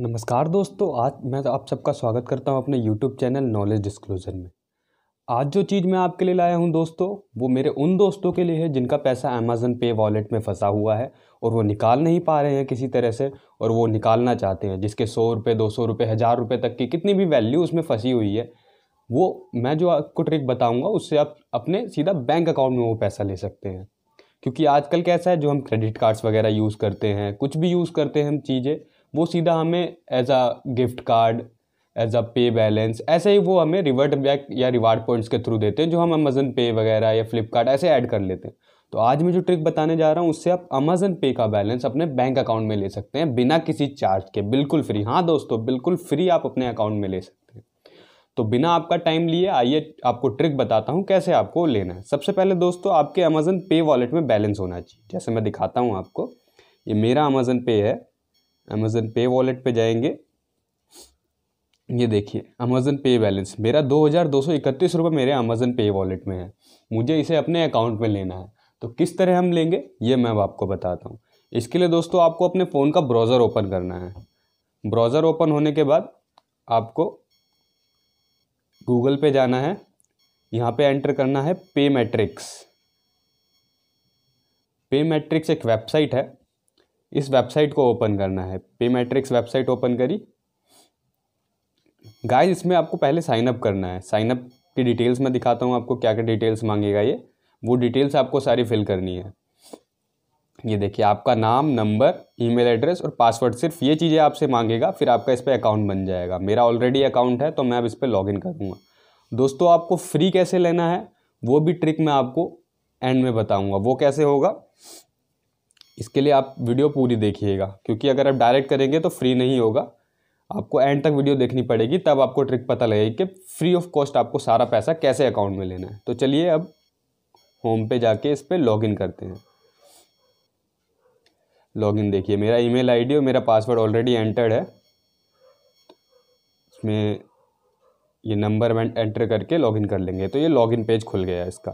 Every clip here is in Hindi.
नमस्कार दोस्तों आज मैं तो आप सबका स्वागत करता हूं अपने यूट्यूब चैनल नॉलेज डिस्क्लोज़र में आज जो चीज़ मैं आपके लिए लाया हूं दोस्तों वो मेरे उन दोस्तों के लिए है जिनका पैसा अमेज़न पे वॉलेट में फंसा हुआ है और वो निकाल नहीं पा रहे हैं किसी तरह से और वो निकालना चाहते हैं जिसके सौ रुपये दो सौ रुपये हज़ार रुपये तक की कितनी भी वैल्यू उसमें फंसी हुई है वो मैं जो आपको ट्रिक बताऊँगा उससे आप अपने सीधा बैंक अकाउंट में वो पैसा ले सकते हैं क्योंकि आजकल कैसा है जो हम क्रेडिट कार्ड्स वगैरह यूज़ करते हैं कुछ भी यूज़ करते हैं हम चीज़ें वो सीधा हमें as a gift card as a pay balance ऐसे ही वो हमें रिवर्ट बैक या रिवार्ड पॉइंट्स के थ्रू देते हैं जो हम अमेजन पे वगैरह या फ्लिपकार्ट ऐसे ऐड कर लेते हैं तो आज मैं जो ट्रिक बताने जा रहा हूँ उससे आप अमेजन पे का बैलेंस अपने बैंक अकाउंट में ले सकते हैं बिना किसी चार्ज के बिल्कुल फ्री हाँ दोस्तों बिल्कुल फ्री आप अपने अकाउंट में ले सकते हैं तो बिना आपका टाइम लिए आइए आपको ट्रिक बताता हूँ कैसे आपको लेना है सबसे पहले दोस्तों आपके अमेजन पे वॉलेट में बैलेंस होना चाहिए जैसे मैं दिखाता हूँ आपको ये मेरा अमेजन पे है अमेज़न पे वॉलेट पे जाएंगे ये देखिए अमेज़न पे बैलेंस मेरा दो हज़ार दो सौ इकतीस रुपये मेरे अमेज़न पे वॉलेट में है मुझे इसे अपने अकाउंट में लेना है तो किस तरह हम लेंगे ये मैं आपको बताता हूँ इसके लिए दोस्तों आपको अपने फ़ोन का ब्राउज़र ओपन करना है ब्राउज़र ओपन होने के बाद आपको गूगल पे जाना है यहाँ पे एंटर करना है पे मैट्रिक्स पे मैट्रिक्स एक वेबसाइट है इस वेबसाइट को ओपन करना है पे मैट्रिक्स वेबसाइट ओपन करी गाइस इसमें आपको पहले साइन अप करना है साइन अप की डिटेल्स मैं दिखाता हूँ आपको क्या क्या डिटेल्स मांगेगा ये वो डिटेल्स आपको सारी फिल करनी है ये देखिए आपका नाम नंबर ईमेल एड्रेस और पासवर्ड सिर्फ ये चीज़ें आपसे मांगेगा फिर आपका इस पर अकाउंट बन जाएगा मेरा ऑलरेडी अकाउंट है तो मैं अब इस पर लॉग इन करूँगा दोस्तों आपको फ्री कैसे लेना है वो भी ट्रिक मैं आपको एंड में बताऊँगा वो कैसे होगा इसके लिए आप वीडियो पूरी देखिएगा क्योंकि अगर आप डायरेक्ट करेंगे तो फ्री नहीं होगा आपको एंड तक वीडियो देखनी पड़ेगी तब आपको ट्रिक पता लगेगी कि फ्री ऑफ कॉस्ट आपको सारा पैसा कैसे अकाउंट में लेना है तो चलिए अब होम पे जाके इस पर लॉगिन करते हैं लॉगिन देखिए मेरा ईमेल आईडी और मेरा पासवर्ड ऑलरेडी एंटर्ड है इसमें ये नंबर एंटर करके लॉगिन कर लेंगे तो ये लॉगिन पेज खुल गया इसका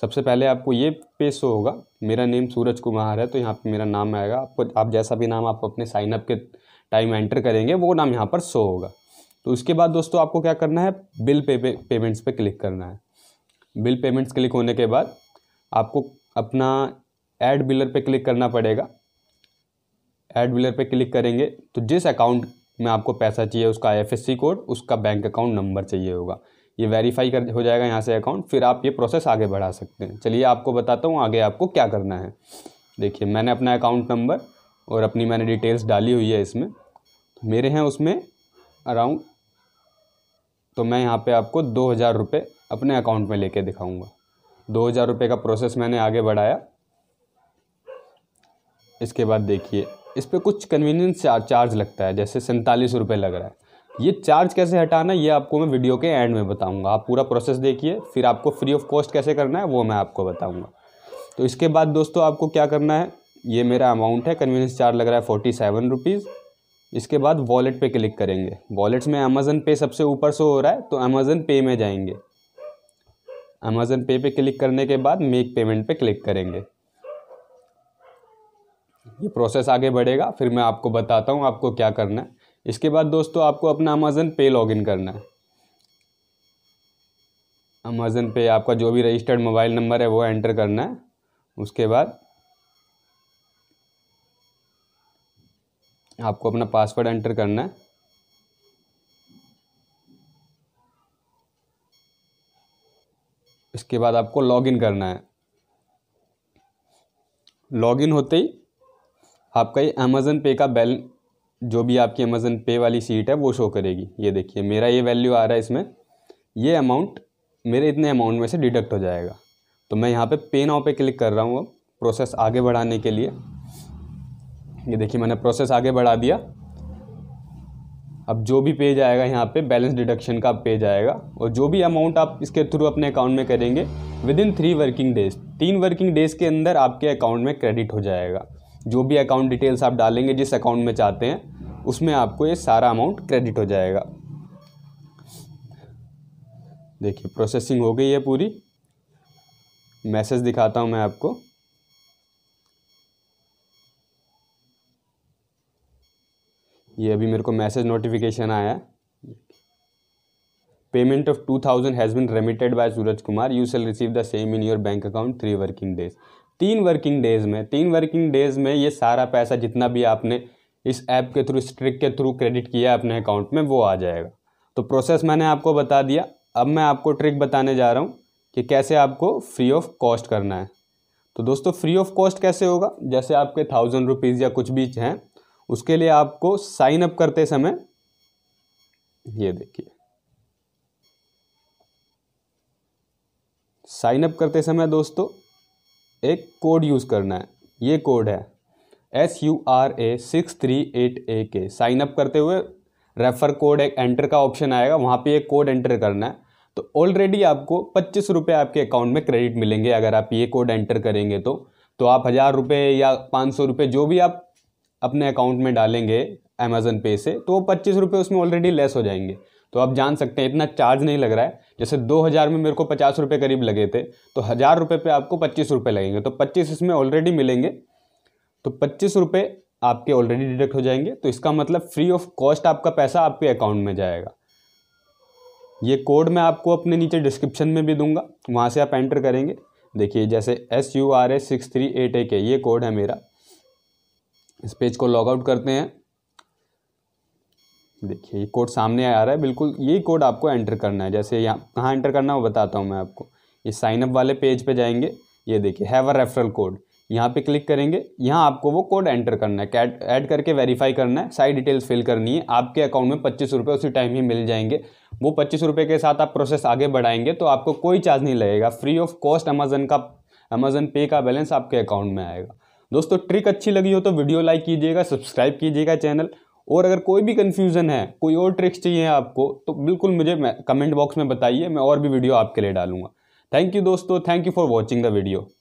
सबसे पहले आपको ये पेज शो होगा मेरा नेम सूरज कुमार है तो यहाँ पे मेरा नाम आएगा आपको आप जैसा भी नाम आप अपने साइनअप के टाइम एंटर करेंगे वो नाम यहाँ पर शो होगा तो उसके बाद दोस्तों आपको क्या करना है बिल पे, पे पेमेंट्स पे क्लिक करना है बिल पेमेंट्स क्लिक होने के बाद आपको अपना एड बिलर पर क्लिक करना पड़ेगा एड बिलर पर क्लिक करेंगे तो जिस अकाउंट में आपको पैसा चाहिए उसका आई कोड उसका बैंक अकाउंट नंबर चाहिए होगा ये वेरीफाई कर हो जाएगा यहाँ से अकाउंट फिर आप ये प्रोसेस आगे बढ़ा सकते हैं चलिए आपको बताता हूँ आगे आपको क्या करना है देखिए मैंने अपना अकाउंट नंबर और अपनी मैंने डिटेल्स डाली हुई है इसमें मेरे हैं उसमें अराउंड तो मैं यहाँ पे आपको दो हज़ार रुपये अपने अकाउंट में लेके दिखाऊंगा दो हज़ार रुपये का प्रोसेस मैंने आगे बढ़ाया इसके बाद देखिए इस पर कुछ कन्वीनियंस चार्ज लगता है जैसे सैंतालीस रुपये लग रहा है ये चार्ज कैसे हटाना ये आपको मैं वीडियो के एंड में बताऊंगा आप पूरा प्रोसेस देखिए फिर आपको फ्री ऑफ कॉस्ट कैसे करना है वो मैं आपको बताऊंगा तो इसके बाद दोस्तों आपको क्या करना है ये मेरा अमाउंट है कन्वीनियंस चार्ज लग रहा है फोर्टी सेवन रुपीज़ इसके बाद वॉलेट पे क्लिक करेंगे वॉलेट्स में अमेज़न पे सबसे ऊपर से हो रहा है तो अमेज़न पे में जाएंगे अमेज़न पे पर क्लिक करने के बाद मेक पेमेंट पे क्लिक करेंगे ये प्रोसेस आगे बढ़ेगा फिर मैं आपको बताता हूँ आपको क्या करना है इसके बाद दोस्तों आपको अपना अमेज़न पे लॉगिन करना है अमेज़न पे आपका जो भी रजिस्टर्ड मोबाइल नंबर है वो एंटर करना है उसके बाद आपको अपना पासवर्ड एंटर करना है इसके बाद आपको लॉगिन करना है लॉगिन होते ही आपका ये अमेज़न पे का बैल जो भी आपकी अमेज़न पे वाली सीट है वो शो करेगी ये देखिए मेरा ये वैल्यू आ रहा है इसमें ये अमाउंट मेरे इतने अमाउंट में से डिडक्ट हो जाएगा तो मैं यहाँ पे पे नाव पे क्लिक कर रहा हूँ अब प्रोसेस आगे बढ़ाने के लिए ये देखिए मैंने प्रोसेस आगे बढ़ा दिया अब जो भी पेज आएगा यहाँ पे बैलेंस डिडक्शन का पेज आएगा और जो भी अमाउंट आप इसके थ्रू अपने अकाउंट में करेंगे with in three working days तीन वर्किंग डेज के अंदर आपके अकाउंट में क्रेडिट हो जाएगा जो भी अकाउंट डिटेल्स आप डालेंगे जिस अकाउंट में चाहते हैं उसमें आपको ये सारा अमाउंट क्रेडिट हो जाएगा देखिए प्रोसेसिंग हो गई है पूरी मैसेज दिखाता हूँ मैं आपको ये अभी मेरे को मैसेज नोटिफिकेशन आया payment of two thousand has been remitted by Suraj Kumar you shall receive the same in your bank account three working days तीन वर्किंग डेज़ में तीन वर्किंग डेज़ में ये सारा पैसा जितना भी आपने इस ऐप के थ्रू इस ट्रिक के थ्रू क्रेडिट किया अपने अकाउंट में वो आ जाएगा तो प्रोसेस मैंने आपको बता दिया अब मैं आपको ट्रिक बताने जा रहा हूँ कि कैसे आपको फ्री ऑफ कॉस्ट करना है तो दोस्तों फ्री ऑफ कॉस्ट कैसे होगा जैसे आपके थाउजेंड रुपीज़ या कुछ भी हैं उसके लिए आपको साइन अप करते समय ये देखिए साइन अप करते समय दोस्तों एक कोड यूज़ करना है ये कोड है S U R A six three eight A K sign up करते हुए रेफ़र कोड एक एंटर का ऑप्शन आएगा वहाँ पे एक कोड एंटर करना है तो ऑलरेडी आपको पच्चीस रुपये आपके अकाउंट में क्रेडिट मिलेंगे अगर आप ये कोड एंटर करेंगे तो तो आप हज़ार रुपये या पाँच सौ रुपये जो भी आप अपने अकाउंट में डालेंगे अमेज़न पे से तो वो पच्चीस रुपये उसमें ऑलरेडी लेस हो जाएंगे तो आप जान सकते हैं इतना चार्ज नहीं लग रहा है जैसे 2000 में मेरे को पचास रुपये करीब लगे थे तो हज़ार रुपये पर आपको पच्चीस रुपये लगेंगे तो पच्चीस इसमें ऑलरेडी मिलेंगे तो पच्चीस रुपये आपके ऑलरेडी डिडक्ट हो जाएंगे तो इसका मतलब फ्री ऑफ कॉस्ट आपका पैसा आपके अकाउंट में जाएगा ये कोड मैं आपको अपने नीचे डिस्क्रिप्शन में भी दूंगा वहाँ से आप एंटर करेंगे देखिए जैसे S U R A six three eight A K ये कोड है मेरा इस पेज को लॉग आउट करते हैं देखिए ये कोड सामने आ रहा है बिल्कुल ये कोड आपको एंटर करना है जैसे यहाँ कहाँ एंटर करना है वो बताता हूँ मैं आपको ये साइनअप वाले पेज पे जाएंगे ये देखिए हैव अ रेफरल कोड यहाँ पे क्लिक करेंगे यहाँ आपको वो कोड एंटर करना है कैट ऐड करके वेरीफाई करना है सारी डिटेल्स फिल करनी है आपके अकाउंट में पच्चीस रुपये उसी टाइम ही मिल जाएंगे वो पच्चीस रुपये के साथ आप प्रोसेस आगे बढ़ाएंगे तो आपको कोई चार्ज नहीं लगेगा फ्री ऑफ कॉस्ट अमेजन का अमेजन पे का बैलेंस आपके अकाउंट में आएगा दोस्तों ट्रिक अच्छी लगी हो तो वीडियो लाइक कीजिएगा सब्सक्राइब कीजिएगा चैनल और अगर कोई भी कन्फ्यूज़न है कोई और ट्रिक्स चाहिए आपको तो बिल्कुल मुझे कमेंट बॉक्स में बताइए मैं और भी वीडियो आपके लिए डालूंगा थैंक यू दोस्तों thank you for watching the video